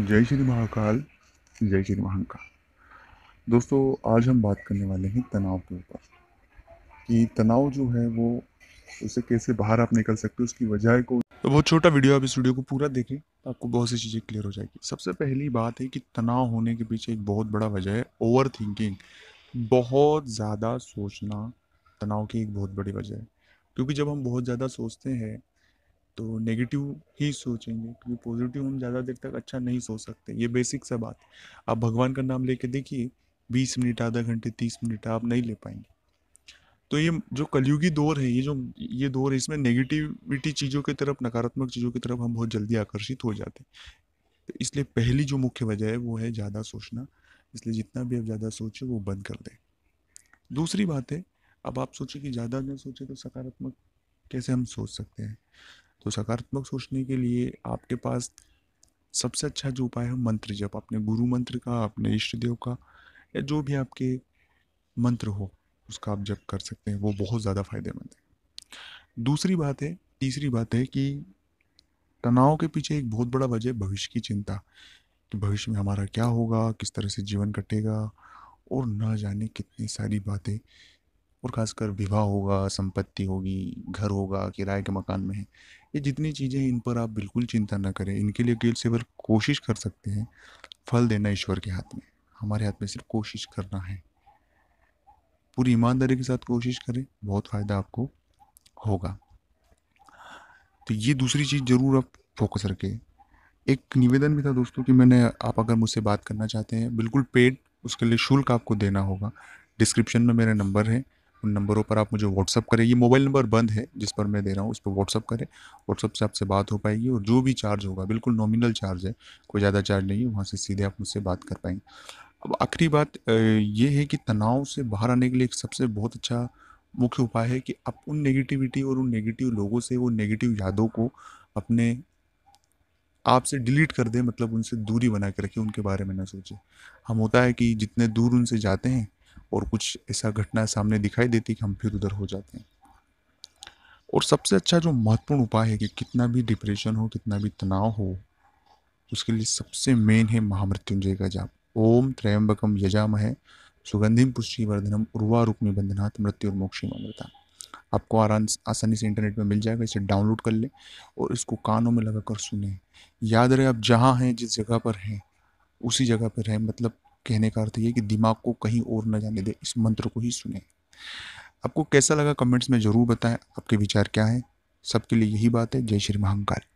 जय श्री महाकाल जय श्री महाकाल दोस्तों आज हम बात करने वाले हैं तनाव के ऊपर कि तनाव जो है वो उसे कैसे बाहर आप निकल सकते हो उसकी वजह को तो बहुत छोटा वीडियो आप इस वीडियो को पूरा देखें तो आपको बहुत सी चीज़ें क्लियर हो जाएगी सबसे पहली बात है कि तनाव होने के पीछे एक बहुत बड़ा वजह है ओवर थिंकिंग बहुत ज़्यादा सोचना तनाव की एक बहुत बड़ी वजह है क्योंकि जब हम बहुत ज़्यादा सोचते हैं तो नेगेटिव ही सोचेंगे क्योंकि पॉजिटिव हम ज़्यादा देर तक अच्छा नहीं सोच सकते ये बेसिक सा बात आप भगवान का नाम लेके देखिए बीस मिनट आधा घंटे तीस मिनट आप नहीं ले पाएंगे तो ये जो कलयुगी दौर है ये जो ये दौर है इसमें नेगेटिविटी चीज़ों की तरफ नकारात्मक चीज़ों की तरफ हम बहुत जल्दी आकर्षित हो जाते हैं तो इसलिए पहली जो मुख्य वजह है वो है ज़्यादा सोचना इसलिए जितना भी आप ज़्यादा सोचें वो बंद कर दें दूसरी बात है अब आप सोचें कि ज़्यादा न सोचें तो सकारात्मक कैसे हम सोच सकते हैं तो सकारात्मक सोचने के लिए आपके पास सबसे अच्छा जो उपाय है मंत्र जब अपने गुरु मंत्र का अपने इष्ट देव का या जो भी आपके मंत्र हो उसका आप जब कर सकते हैं वो बहुत ज़्यादा फायदेमंद है दूसरी बात है तीसरी बात है कि तनाव के पीछे एक बहुत बड़ा वजह भविष्य की चिंता कि भविष्य में हमारा क्या होगा किस तरह से जीवन कटेगा और ना जाने कितनी सारी बातें और ख़ासकर विवाह होगा संपत्ति होगी घर होगा किराए के मकान में है ये जितनी चीज़ें हैं इन पर आप बिल्कुल चिंता ना करें इनके लिए केवल कोशिश कर सकते हैं फल देना ईश्वर के हाथ में हमारे हाथ में सिर्फ कोशिश करना है पूरी ईमानदारी के साथ कोशिश करें बहुत फ़ायदा आपको होगा तो ये दूसरी चीज़ ज़रूर आप फोकस रखें एक निवेदन भी था दोस्तों कि मैंने आप अगर मुझसे बात करना चाहते हैं बिल्कुल पेड उसके लिए शुल्क आपको देना होगा डिस्क्रिप्शन में मेरा नंबर है उन नंबरों पर आप मुझे व्हाट्सअप करें ये मोबाइल नंबर बंद है जिस पर मैं दे रहा हूँ उस पर व्हाट्सअप करें व्हाट्सअप से आपसे बात हो पाएगी और जो भी चार्ज होगा बिल्कुल नॉमिनल चार्ज है कोई ज़्यादा चार्ज नहीं है वहाँ से सीधे आप मुझसे बात कर पाएंगे अब आखिरी बात ये है कि तनाव से बाहर आने के लिए एक सबसे बहुत अच्छा मुख्य उपाय है कि आप उन नेगेटिविटी और उन नेगेटिव लोगों से वो नेगेटिव यादों को अपने आप से डिलीट कर दें मतलब उनसे दूरी बना के रखें उनके बारे में ना सोचें हम होता है कि जितने दूर उनसे जाते हैं और कुछ ऐसा घटना सामने दिखाई देती कि हम फिर उधर हो जाते हैं और सबसे अच्छा जो महत्वपूर्ण उपाय है कि कितना भी डिप्रेशन हो कितना भी तनाव हो उसके लिए सबसे मेन है महामृत्युंजय का जाप ओम त्रयम्बकम यजाम है सुगंधिम पुष्टिवर्धनम उर्वा रुक्मि मृत्यु और मोक्षी अमृता आपको आराम आसानी से इंटरनेट में मिल जाएगा इसे डाउनलोड कर लें और इसको कानों में लगा कर सुने याद रहे आप जहाँ हैं जिस जगह पर हैं उसी जगह पर रहें मतलब कहने का अर्थ ये कि दिमाग को कहीं और न जाने दे इस मंत्र को ही सुने आपको कैसा लगा कमेंट्स में ज़रूर बताएं आपके विचार क्या है सबके लिए यही बात है जय श्री महाकाल